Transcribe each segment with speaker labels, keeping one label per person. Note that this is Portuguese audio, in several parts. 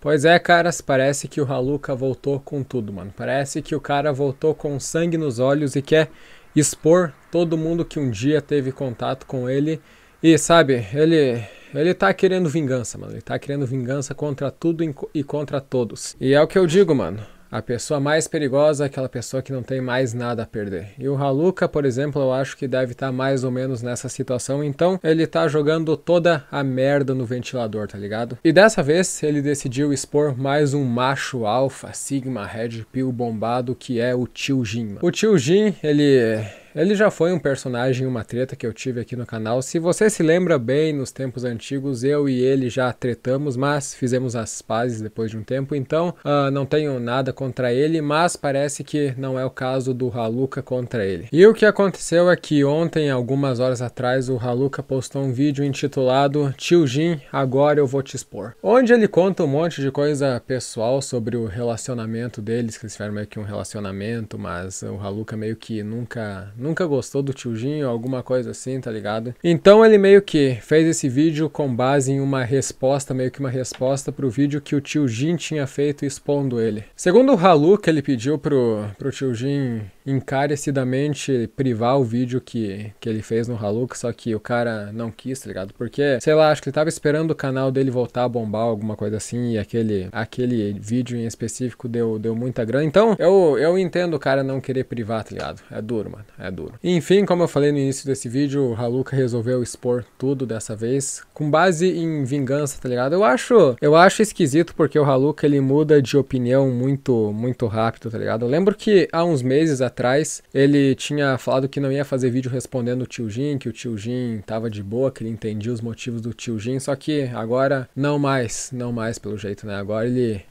Speaker 1: Pois é, caras, parece que o Haluka voltou com tudo, mano. Parece que o cara voltou com sangue nos olhos e quer expor todo mundo que um dia teve contato com ele. E sabe, ele ele tá querendo vingança, mano. Ele tá querendo vingança contra tudo e contra todos. E é o que eu digo, mano. A pessoa mais perigosa é aquela pessoa que não tem mais nada a perder. E o Haluka, por exemplo, eu acho que deve estar tá mais ou menos nessa situação. Então, ele está jogando toda a merda no ventilador, tá ligado? E dessa vez, ele decidiu expor mais um macho alfa, sigma, red pill bombado, que é o Tio Jin. O Tio Jin, ele ele já foi um personagem uma treta que eu tive aqui no canal. Se você se lembra bem, nos tempos antigos eu e ele já tretamos, mas fizemos as pazes depois de um tempo, então uh, não tenho nada contra ele, mas parece que não é o caso do Haluka contra ele. E o que aconteceu é que ontem, algumas horas atrás, o Haluka postou um vídeo intitulado Tio Jin, agora eu vou te expor. Onde ele conta um monte de coisa pessoal sobre o relacionamento deles, que eles tiveram meio que um relacionamento, mas o Haluka meio que nunca, nunca nunca gostou do tiozinho, alguma coisa assim, tá ligado? Então ele meio que fez esse vídeo com base em uma resposta, meio que uma resposta pro vídeo que o tio Jin tinha feito expondo ele. Segundo o Halu, que ele pediu pro, pro tio Jin encarecidamente privar o vídeo que, que ele fez no Haluk, só que o cara não quis, tá ligado? Porque, sei lá, acho que ele tava esperando o canal dele voltar a bombar, alguma coisa assim, e aquele, aquele vídeo em específico deu, deu muita grana. Então, eu, eu entendo o cara não querer privar, tá ligado? É duro, mano. É duro duro. enfim, como eu falei no início desse vídeo, o Haluka resolveu expor tudo dessa vez, com base em vingança, tá ligado? Eu acho, eu acho esquisito porque o Haluka ele muda de opinião muito, muito rápido, tá ligado? Eu lembro que há uns meses atrás ele tinha falado que não ia fazer vídeo respondendo o Tio Jin, que o Tio Jin tava de boa, que ele entendia os motivos do Tio Jin, só que agora não mais, não mais pelo jeito, né? Agora ele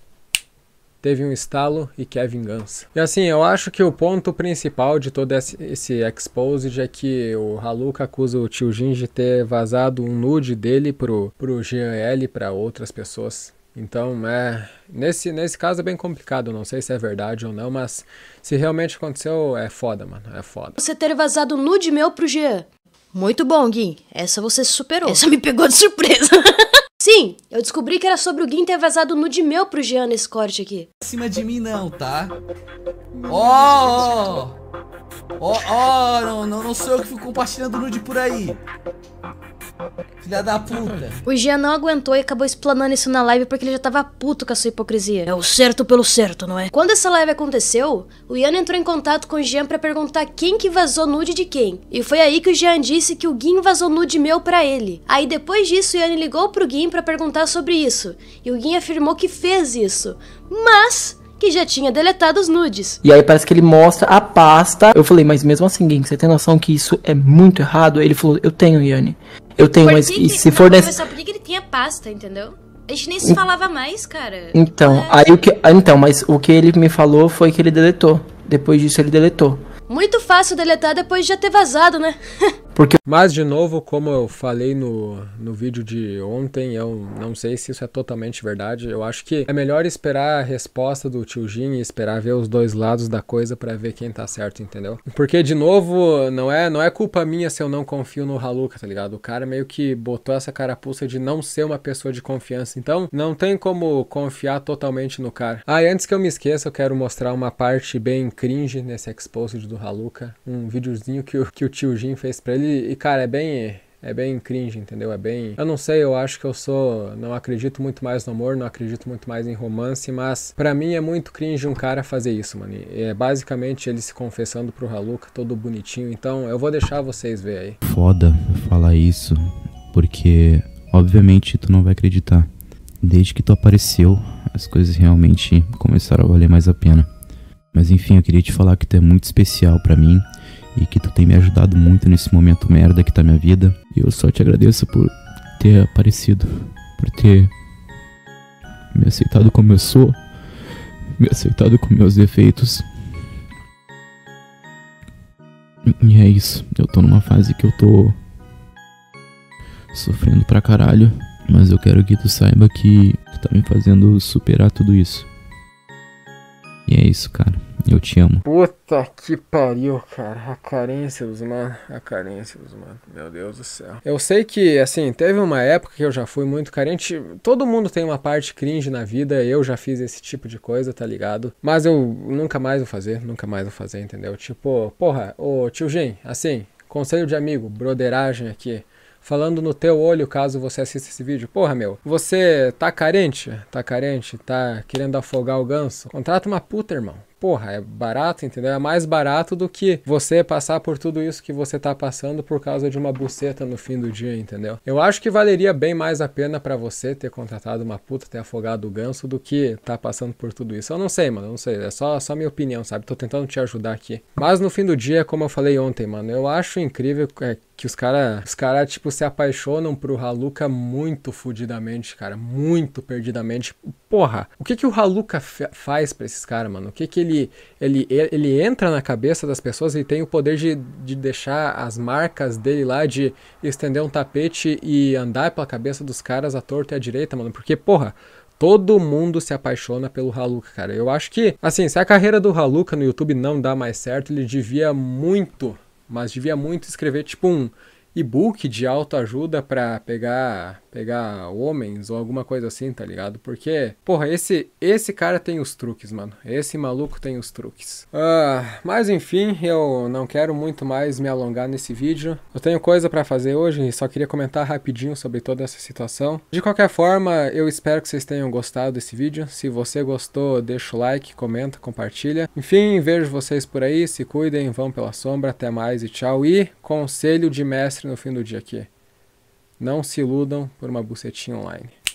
Speaker 1: teve um estalo e quer é vingança. E assim, eu acho que o ponto principal de todo esse exposed é que o Haluka acusa o tio Jin de ter vazado um nude dele pro, pro GL e pra outras pessoas. Então, é, nesse, nesse caso é bem complicado, não sei se é verdade ou não, mas se realmente aconteceu, é foda, mano, é foda. Você ter vazado nude meu pro Jean. Muito bom, Gui. Essa você superou. Essa me pegou de surpresa. Sim, eu descobri que era sobre o Gui ter vazado nude meu pro Jean nesse corte aqui. Acima de mim não, tá? Ó! Ó, ó, não, não sou eu que fico compartilhando nude por aí. Filha da puta. O Jean não aguentou e acabou explanando isso na live porque ele já tava puto com a sua hipocrisia. É o certo pelo certo, não é? Quando essa live aconteceu, o Ian entrou em contato com o Jean para perguntar quem que vazou nude de quem. E foi aí que o Jean disse que o Guin vazou nude meu para ele. Aí depois disso, o Ian ligou pro Guin para perguntar sobre isso. E o Guin afirmou que fez isso. Mas que já tinha deletado os nudes. E aí parece que ele mostra a pasta. Eu falei, mas mesmo assim, Gui, você tem noção que isso é muito errado? Ele falou, eu tenho, Yanni. Eu tenho, mas que, se não, for nessa. Mas só por que ele tinha pasta, entendeu? A gente nem se falava mais, cara. Então, é. aí o que. Ah, então, mas o que ele me falou foi que ele deletou. Depois disso ele deletou. Muito fácil deletar depois de já ter vazado, né? Porque... Mas, de novo, como eu falei no, no vídeo de ontem, eu não sei se isso é totalmente verdade. Eu acho que é melhor esperar a resposta do tio Jin e esperar ver os dois lados da coisa para ver quem tá certo, entendeu? Porque, de novo, não é, não é culpa minha se eu não confio no Haluka, tá ligado? O cara meio que botou essa carapuça de não ser uma pessoa de confiança. Então, não tem como confiar totalmente no cara. Ah, e antes que eu me esqueça, eu quero mostrar uma parte bem cringe nesse exposed do Haluka. Um videozinho que o, que o tio Jin fez pra ele e, cara, é bem. É bem cringe, entendeu? É bem. Eu não sei, eu acho que eu sou. Não acredito muito mais no amor, não acredito muito mais em romance, mas para mim é muito cringe um cara fazer isso, mano. é basicamente ele se confessando pro Haluka, todo bonitinho. Então eu vou deixar vocês ver aí. Foda falar isso, porque obviamente tu não vai acreditar. Desde que tu apareceu, as coisas realmente começaram a valer mais a pena. Mas enfim, eu queria te falar que tu é muito especial para mim e que tu tem me ajudado muito nesse momento merda que tá minha vida. E eu só te agradeço por ter aparecido, por ter me aceitado como eu sou, me aceitado com meus defeitos. E é isso, eu tô numa fase que eu tô sofrendo pra caralho, mas eu quero que tu saiba que tu tá me fazendo superar tudo isso. E é isso, cara. Eu te amo. Puta que pariu, cara. A carência dos mano. A carência dos mano. Meu Deus do céu. Eu sei que, assim, teve uma época que eu já fui muito carente. Todo mundo tem uma parte cringe na vida. Eu já fiz esse tipo de coisa, tá ligado? Mas eu nunca mais vou fazer. Nunca mais vou fazer, entendeu? Tipo, porra, ô tio Gen, assim, conselho de amigo, broderagem aqui falando no teu olho caso você assista esse vídeo. Porra, meu, você tá carente? Tá carente? Tá querendo afogar o ganso? Contrata uma puta, irmão porra, é barato, entendeu? É mais barato do que você passar por tudo isso que você tá passando por causa de uma buceta no fim do dia, entendeu? Eu acho que valeria bem mais a pena para você ter contratado uma puta, ter afogado o ganso, do que tá passando por tudo isso. Eu não sei, mano, não sei. É só, só minha opinião, sabe? Tô tentando te ajudar aqui. Mas no fim do dia, como eu falei ontem, mano, eu acho incrível é, que os caras, os cara, tipo, se apaixonam pro Haluka muito fudidamente, cara. Muito perdidamente porra, o que que o Haluka faz para esses caras, mano? O que que ele, ele ele entra na cabeça das pessoas e tem o poder de, de deixar as marcas dele lá, de estender um tapete e andar pela cabeça dos caras à torta e à direita, mano? Porque, porra, Todo mundo se apaixona pelo Haluka, cara. Eu acho que, assim, se a carreira do Haluka no YouTube não dá mais certo, ele devia muito, mas devia muito escrever tipo um e-book de autoajuda para pegar pegar homens ou alguma coisa assim, tá ligado? Porque, porra, esse, esse cara tem os truques, mano. Esse maluco tem os truques. Uh, mas enfim, eu não quero muito mais me alongar nesse vídeo. Eu tenho coisa para fazer hoje e só queria comentar rapidinho sobre toda essa situação. De qualquer forma, eu espero que vocês tenham gostado desse vídeo. Se você gostou, deixa o like, comenta, compartilha. Enfim, vejo vocês por aí. Se cuidem, vão pela sombra. Até mais e tchau. E conselho de mestre no fim do dia aqui. Não se iludam por uma bucetinha online.